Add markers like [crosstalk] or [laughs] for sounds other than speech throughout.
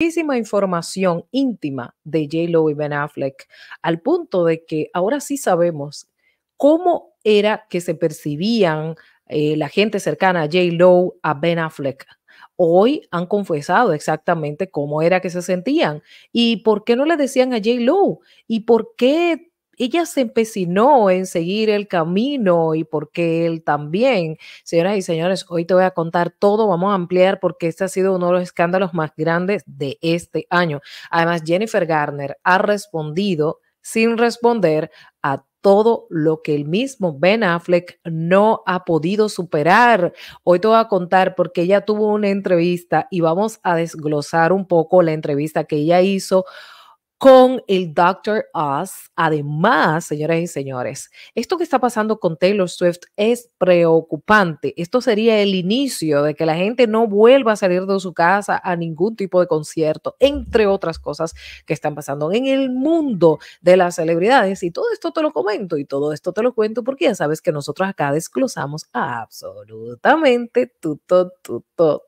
muchísima información íntima de J. Lo y Ben Affleck, al punto de que ahora sí sabemos cómo era que se percibían eh, la gente cercana a J. Lo, a Ben Affleck. Hoy han confesado exactamente cómo era que se sentían y por qué no le decían a J. Lo y por qué ella se empecinó en seguir el camino y porque él también. Señoras y señores, hoy te voy a contar todo, vamos a ampliar porque este ha sido uno de los escándalos más grandes de este año. Además, Jennifer Garner ha respondido sin responder a todo lo que el mismo Ben Affleck no ha podido superar. Hoy te voy a contar porque ella tuvo una entrevista y vamos a desglosar un poco la entrevista que ella hizo con el Dr. Oz. Además, señoras y señores, esto que está pasando con Taylor Swift es preocupante. Esto sería el inicio de que la gente no vuelva a salir de su casa a ningún tipo de concierto, entre otras cosas que están pasando en el mundo de las celebridades. Y todo esto te lo comento y todo esto te lo cuento porque ya sabes que nosotros acá desglosamos absolutamente todo, todo, todo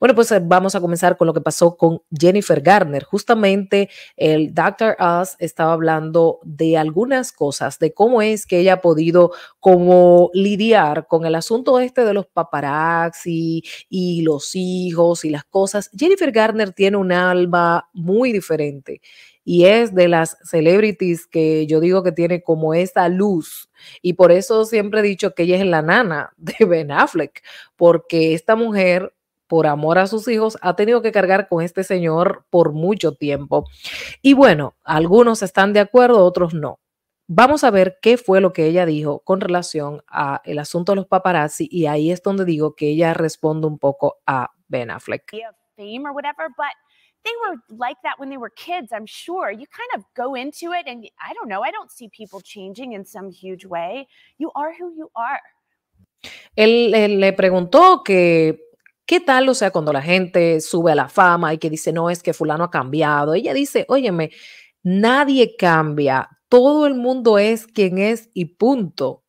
bueno, pues eh, vamos a comenzar con lo que pasó con Jennifer Garner. Justamente el Dr. Oz estaba hablando de algunas cosas, de cómo es que ella ha podido como lidiar con el asunto este de los paparazzi y los hijos y las cosas. Jennifer Garner tiene un alma muy diferente y es de las celebrities que yo digo que tiene como esa luz. Y por eso siempre he dicho que ella es la nana [laughs] de Ben Affleck, porque esta mujer por amor a sus hijos, ha tenido que cargar con este señor por mucho tiempo. Y bueno, algunos están de acuerdo, otros no. Vamos a ver qué fue lo que ella dijo con relación a el asunto de los paparazzi y ahí es donde digo que ella responde un poco a Ben Affleck they Él, le preguntó que qué tal, o sea, cuando la gente sube a la fama y que dice, no, es que fulano ha cambiado. Ella dice, óyeme, nadie cambia, todo el mundo es quien es y punto,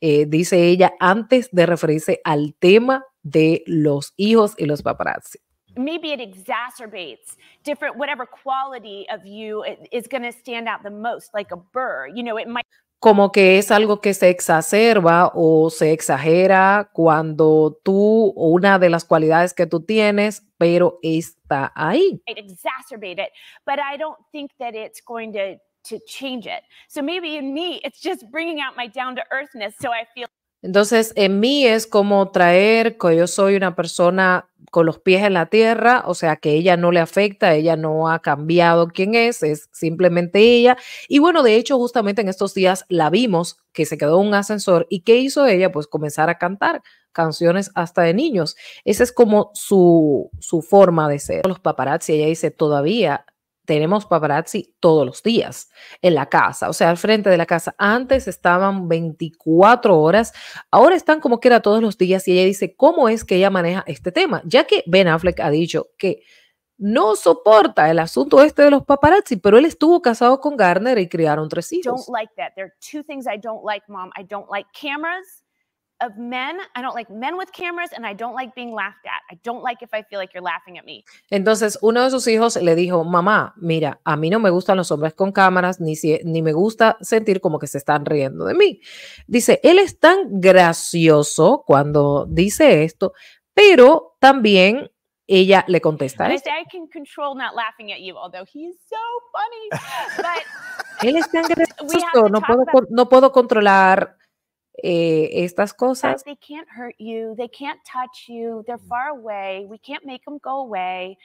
eh, dice ella antes de referirse al tema de los hijos y los paparazzi maybe it exacerbates different whatever quality of you is going to stand out the most like a burr you know it might como que es algo que se exacerba o se exagera cuando tú o una de las cualidades que tú tienes, pero está ahí. It exacerbate it, but I don't think that it's going to to change it. So maybe in me it's just bringing out my down to earthness so I feel Entonces, en mí es como traer que yo soy una persona con los pies en la tierra, o sea que ella no le afecta, ella no ha cambiado quién es, es simplemente ella. Y bueno, de hecho, justamente en estos días la vimos que se quedó un ascensor y ¿qué hizo ella? Pues comenzar a cantar canciones hasta de niños. Esa es como su, su forma de ser. Los paparazzi, ella dice, todavía tenemos paparazzi todos los días en la casa, o sea, al frente de la casa. Antes estaban 24 horas, ahora están como que era todos los días y ella dice, ¿cómo es que ella maneja este tema? Ya que Ben Affleck ha dicho que no soporta el asunto este de los paparazzi, pero él estuvo casado con Garner y crearon tres hijos. Don't like cameras with cameras and I don't like being entonces, uno de sus hijos le dijo, mamá, mira, a mí no me gustan los hombres con cámaras, ni, si, ni me gusta sentir como que se están riendo de mí. Dice, él es tan gracioso cuando dice esto, pero también ella le contesta. Él es tan [laughs] gracioso, no puedo, no puedo controlar eh, estas cosas. They can't hurt you, they can't touch you, they're mm. far away, we can't make them go away.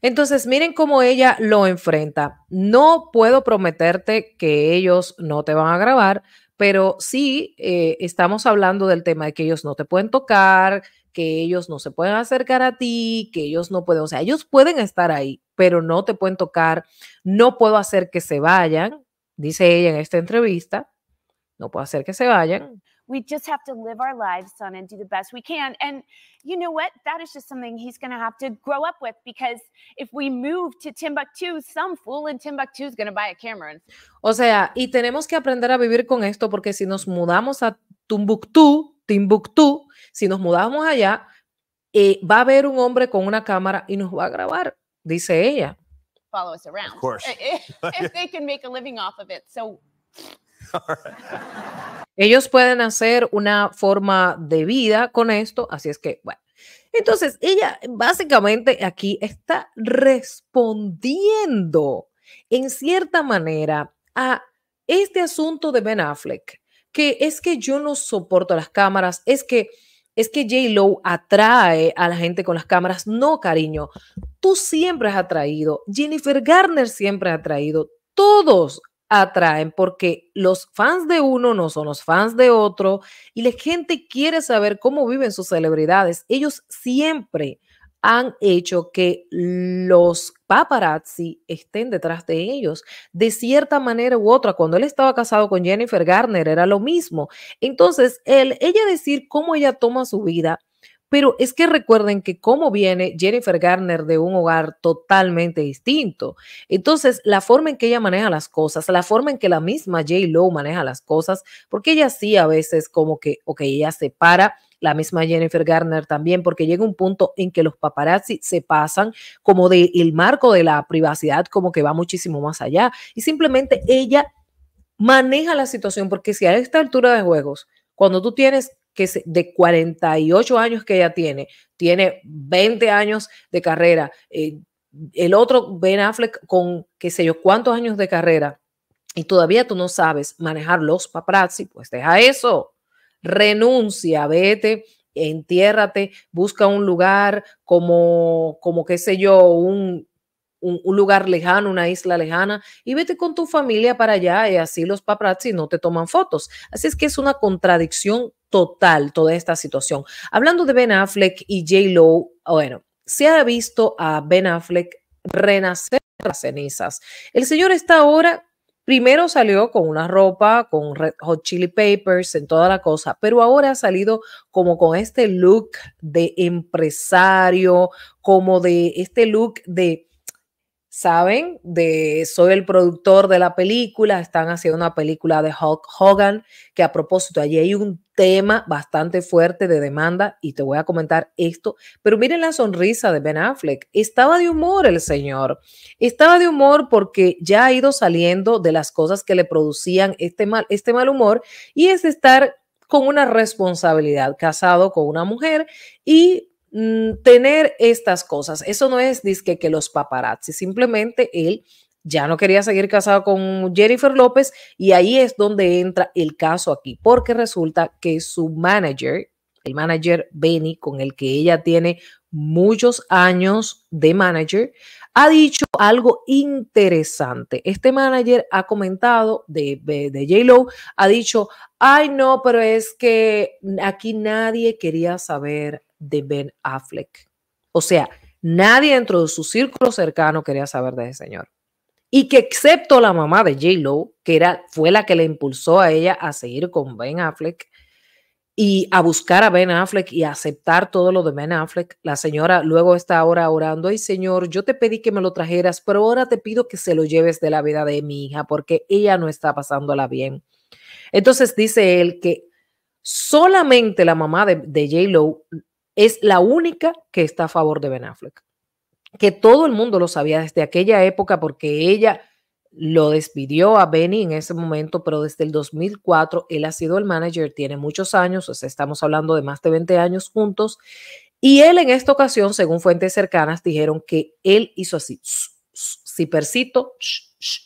Entonces, miren cómo ella lo enfrenta. No puedo prometerte que ellos no te van a grabar, pero sí eh, estamos hablando del tema de que ellos no te pueden tocar, que ellos no se pueden acercar a ti, que ellos no pueden, o sea, ellos pueden estar ahí, pero no te pueden tocar, no puedo hacer que se vayan, dice ella en esta entrevista. No puedo hacer que se vayan. Mm. We just have to live our lives, son, and do the best we can. And you know what? That is just something he's going to have to grow up with because if we move to Timbuktu, some fool in Timbuktu is going to buy a camera. O sea, y tenemos que aprender a vivir con esto porque si nos mudamos a Timbuktu, Timbuktu, si nos mudamos allá, eh, va a haber un hombre con una cámara y nos va a grabar, dice ella. Follow us around. Of course. [laughs] if they [laughs] can make a living off of it. So ellos pueden hacer una forma de vida con esto, así es que, bueno. Entonces, ella básicamente aquí está respondiendo en cierta manera a este asunto de Ben Affleck, que es que yo no soporto las cámaras, es que es que J. Lo atrae a la gente con las cámaras. No, cariño, tú siempre has atraído, Jennifer Garner siempre ha atraído, todos atraen porque los fans de uno no son los fans de otro y la gente quiere saber cómo viven sus celebridades. Ellos siempre han hecho que los paparazzi estén detrás de ellos, de cierta manera u otra. Cuando él estaba casado con Jennifer Garner era lo mismo. Entonces, él, ella decir cómo ella toma su vida pero es que recuerden que cómo viene Jennifer Garner de un hogar totalmente distinto. Entonces, la forma en que ella maneja las cosas, la forma en que la misma J. Lo maneja las cosas, porque ella sí a veces como que, o que ella se para la misma Jennifer Garner también, porque llega un punto en que los paparazzi se pasan como del marco de la privacidad, como que va muchísimo más allá. Y simplemente ella maneja la situación, porque si a esta altura de juegos, cuando tú tienes que de 48 años que ya tiene, tiene 20 años de carrera, eh, el otro Ben Affleck con qué sé yo cuántos años de carrera y todavía tú no sabes manejar los paparazzi, pues deja eso, renuncia, vete, entiérrate, busca un lugar como, como qué sé yo, un, lugar lejano, una isla lejana, y vete con tu familia para allá y así los paparazzi no te toman fotos. Así es que es una contradicción total toda esta situación. Hablando de Ben Affleck y J. Lo, bueno, se ha visto a Ben Affleck renacer las cenizas. El señor está ahora Primero salió con una ropa, con Red Hot Chili Papers, en toda la cosa, pero ahora ha salido como con este look de empresario, como de este look de saben, de soy el productor de la película, están haciendo una película de Hulk Hogan, que a propósito, allí hay un tema bastante fuerte de demanda y te voy a comentar esto, pero miren la sonrisa de Ben Affleck, estaba de humor el señor, estaba de humor porque ya ha ido saliendo de las cosas que le producían este mal, este mal humor y es estar con una responsabilidad, casado con una mujer y Mm, tener estas cosas. Eso no es disque que los paparazzi, simplemente él ya no quería seguir casado con Jennifer López y ahí es donde entra el caso aquí, porque resulta que su manager, el manager Benny, con el que ella tiene muchos años de manager, ha dicho algo interesante. Este manager ha comentado de, de, j ha dicho, ay no, pero es que aquí nadie quería saber de Ben Affleck. O sea, nadie dentro de su círculo cercano quería saber de ese señor. Y que excepto la mamá de J. Lo, que era, fue la que le impulsó a ella a seguir con Ben Affleck y a buscar a Ben Affleck y a aceptar todo lo de Ben Affleck, la señora luego está ahora orando, ay Señor, yo te pedí que me lo trajeras, pero ahora te pido que se lo lleves de la vida de mi hija porque ella no está pasándola bien. Entonces dice él que solamente la mamá de, de J. Lo es la única que está a favor de Ben Affleck. Que todo el mundo lo sabía desde aquella época porque ella lo despidió a Benny en ese momento, pero desde el 2004 él ha sido el manager, tiene muchos años, estamos hablando de más de 20 años juntos. Y él en esta ocasión, según fuentes cercanas, dijeron que él hizo así si percito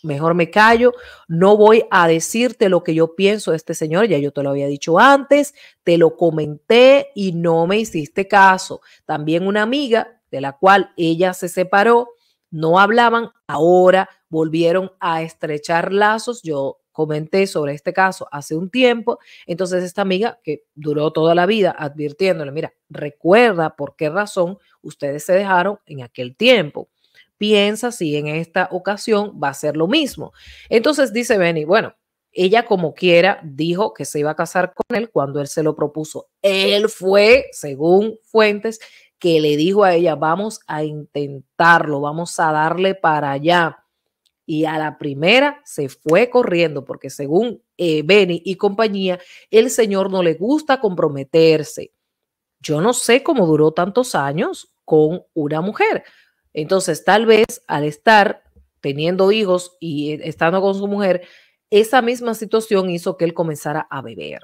mejor me callo, no voy a decirte lo que yo pienso de este señor, ya yo te lo había dicho antes, te lo comenté y no me hiciste caso. También una amiga de la cual ella se separó, no hablaban, ahora volvieron a estrechar lazos, yo comenté sobre este caso hace un tiempo, entonces esta amiga que duró toda la vida advirtiéndole, mira, recuerda por qué razón ustedes se dejaron en aquel tiempo piensa si en esta ocasión va a ser lo mismo. Entonces dice Benny, bueno, ella como quiera dijo que se iba a casar con él cuando él se lo propuso. Él fue, según fuentes, que le dijo a ella, vamos a intentarlo, vamos a darle para allá. Y a la primera se fue corriendo porque según eh, Benny y compañía, el señor no le gusta comprometerse. Yo no sé cómo duró tantos años con una mujer, entonces, tal vez al estar teniendo hijos y eh, estando con su mujer, esa misma situación hizo que él comenzara a beber.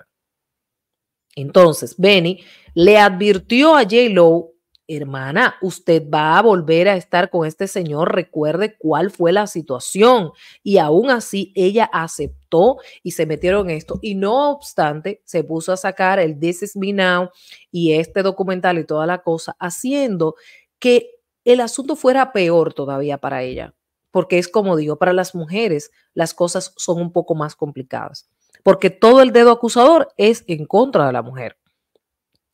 Entonces, Benny le advirtió a J-Lo, hermana, usted va a volver a estar con este señor, recuerde cuál fue la situación. Y aún así, ella aceptó y se metieron en esto. Y no obstante, se puso a sacar el This Is Me Now y este documental y toda la cosa, haciendo que el asunto fuera peor todavía para ella, porque es como digo, para las mujeres las cosas son un poco más complicadas, porque todo el dedo acusador es en contra de la mujer.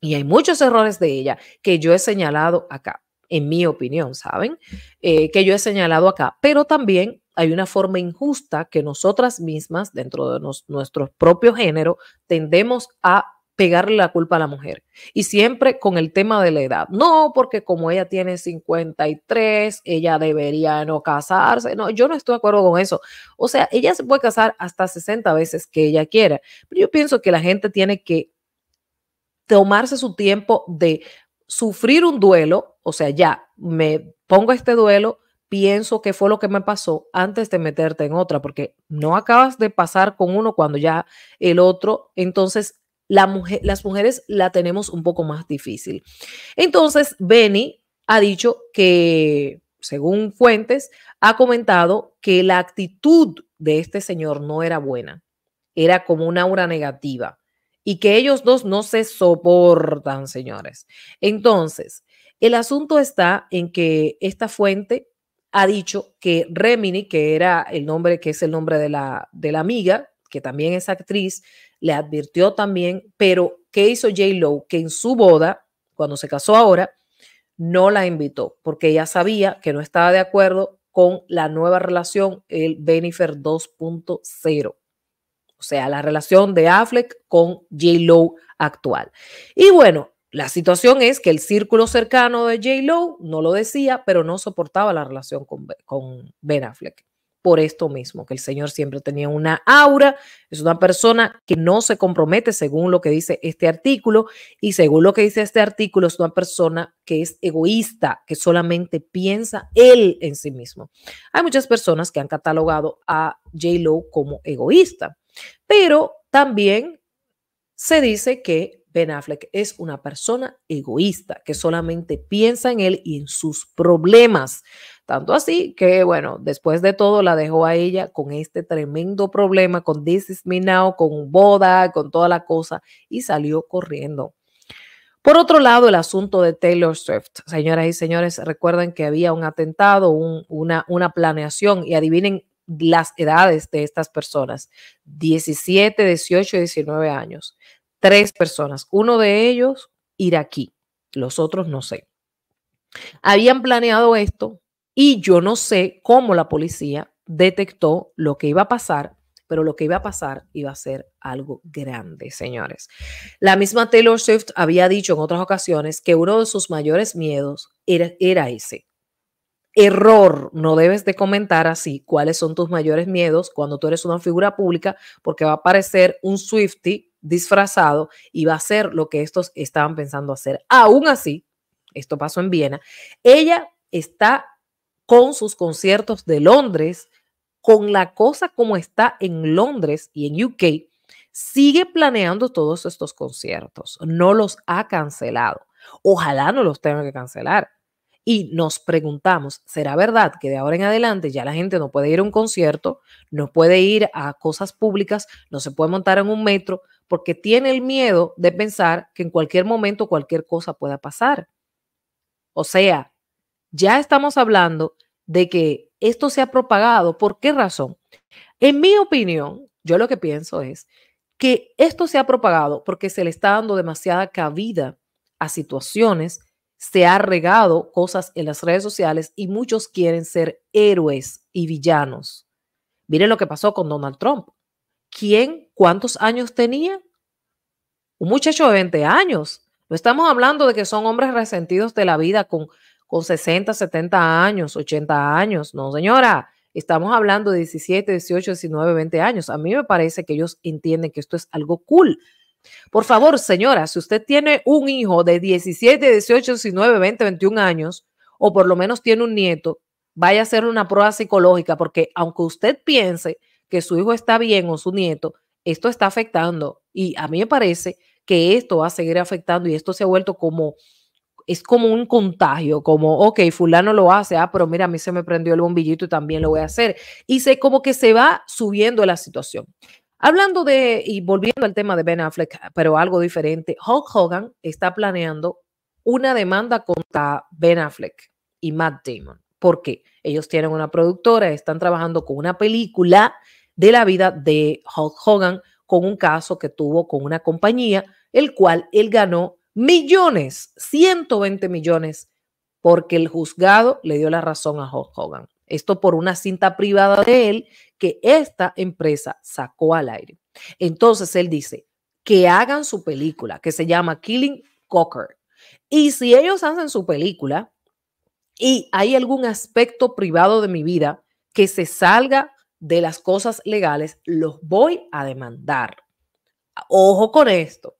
Y hay muchos errores de ella que yo he señalado acá, en mi opinión, ¿saben? Eh, que yo he señalado acá, pero también hay una forma injusta que nosotras mismas, dentro de nuestro propio género, tendemos a pegarle la culpa a la mujer. Y siempre con el tema de la edad. No, porque como ella tiene 53, ella debería no casarse. No, yo no estoy de acuerdo con eso. O sea, ella se puede casar hasta 60 veces que ella quiera. Pero yo pienso que la gente tiene que tomarse su tiempo de sufrir un duelo. O sea, ya me pongo este duelo, pienso que fue lo que me pasó antes de meterte en otra, porque no acabas de pasar con uno cuando ya el otro, entonces las mujeres la tenemos un poco más difícil. Entonces, Benny ha dicho que, según fuentes, ha comentado que la actitud de este señor no era buena, era como una aura negativa y que ellos dos no se soportan, señores. Entonces, el asunto está en que esta fuente ha dicho que Remini, que era el nombre, que es el nombre de la, de la amiga, que también es actriz, le advirtió también, pero ¿qué hizo J. Lo? Que en su boda, cuando se casó ahora, no la invitó, porque ella sabía que no estaba de acuerdo con la nueva relación, el Benifer 2.0. O sea, la relación de Affleck con J. Lo actual. Y bueno, la situación es que el círculo cercano de J. Lo no lo decía, pero no soportaba la relación con Ben Affleck por esto mismo, que el Señor siempre tenía una aura, es una persona que no se compromete según lo que dice este artículo y según lo que dice este artículo es una persona que es egoísta, que solamente piensa él en sí mismo. Hay muchas personas que han catalogado a J. Lo como egoísta, pero también se dice que Ben Affleck es una persona egoísta, que solamente piensa en él y en sus problemas. Tanto así que, bueno, después de todo la dejó a ella con este tremendo problema, con This Is Me Now, con boda, con toda la cosa, y salió corriendo. Por otro lado, el asunto de Taylor Swift. Señoras y señores, recuerden que había un atentado, una, una planeación, y adivinen las edades de estas personas, 17, 18, 19 años tres personas, uno de ellos aquí, los otros no sé. Habían planeado esto y yo no sé cómo la policía detectó lo que iba a pasar, pero lo que iba a pasar iba a ser algo grande, señores. La misma Taylor Swift había dicho en otras ocasiones que uno de sus mayores miedos era, era ese, error, no debes de comentar así cuáles son tus mayores miedos cuando tú eres una figura pública, porque va a aparecer un Swifty disfrazado y va a hacer lo que estos estaban pensando hacer. Aún así, esto pasó en Viena, ella está con sus conciertos de Londres, con la cosa como está en Londres y en UK, sigue planeando todos estos conciertos, no los ha cancelado. Ojalá no los tenga que cancelar. Y nos preguntamos, ¿será verdad que de ahora en adelante ya la gente no puede ir a un concierto, no puede ir a cosas públicas, no se puede montar en un metro, porque tiene el miedo de pensar que en cualquier momento cualquier cosa pueda pasar. O sea, ya estamos hablando de que esto se ha propagado. ¿Por qué razón? En mi opinión, yo lo que pienso es que esto se ha propagado porque se le está dando demasiada cabida a situaciones, se ha regado cosas en las redes sociales y muchos quieren ser héroes y villanos. Miren lo que pasó con Donald Trump quién, cuántos años tenía. Un muchacho de 20 años. No estamos hablando de que son hombres resentidos de la vida con, con 60, 70 años, 80 años. No, señora. Estamos hablando de 17, 18, 19, 20 años. A mí me parece que ellos entienden que esto es algo cool. Por favor, señora, si usted tiene un hijo de 17, 18, 19, 20, 21 años, o por lo menos tiene un nieto, vaya a hacerle una prueba psicológica, porque aunque usted piense que su hijo está bien o su nieto, esto está afectando. Y a mí me parece que esto va a seguir afectando y esto se ha vuelto como, es como un contagio, como, ok, fulano lo hace, ah, pero mira, a mí se me prendió el bombillito y también lo voy a hacer. Y sé como que se va subiendo la situación. Hablando de, y volviendo al tema de Ben Affleck, pero algo diferente, Hulk Hogan está planeando una demanda contra Ben Affleck y Matt Damon porque ellos tienen una productora, están trabajando con una película de la vida de Hulk Hogan con un caso que tuvo con una compañía, el cual él ganó millones, 120 millones, porque el juzgado le dio la razón a Hulk Hogan. Esto por una cinta privada de él que esta empresa sacó al aire. Entonces él dice que hagan su película que se llama Killing Cocker. Y si ellos hacen su película, y hay algún aspecto privado de mi vida que se salga de las cosas legales, los voy a demandar. Ojo con esto.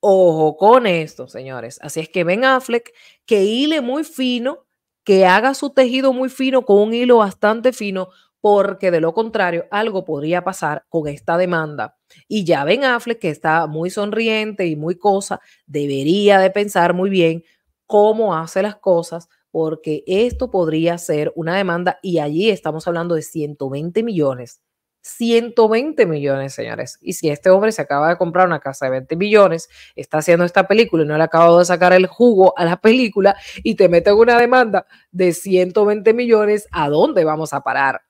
Ojo con esto, señores. Así es que a Affleck, que hile muy fino, que haga su tejido muy fino con un hilo bastante fino, porque de lo contrario algo podría pasar con esta demanda. Y ya a Affleck, que está muy sonriente y muy cosa, debería de pensar muy bien cómo hace las cosas porque esto podría ser una demanda y allí estamos hablando de 120 millones. 120 millones, señores. Y si este hombre se acaba de comprar una casa de 20 millones, está haciendo esta película y no le ha acabado de sacar el jugo a la película y te meten una demanda de 120 millones, ¿a dónde vamos a parar?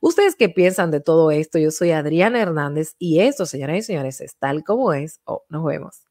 ¿Ustedes qué piensan de todo esto? Yo soy Adriana Hernández y eso, señoras y señores, es tal como es. Oh, nos vemos.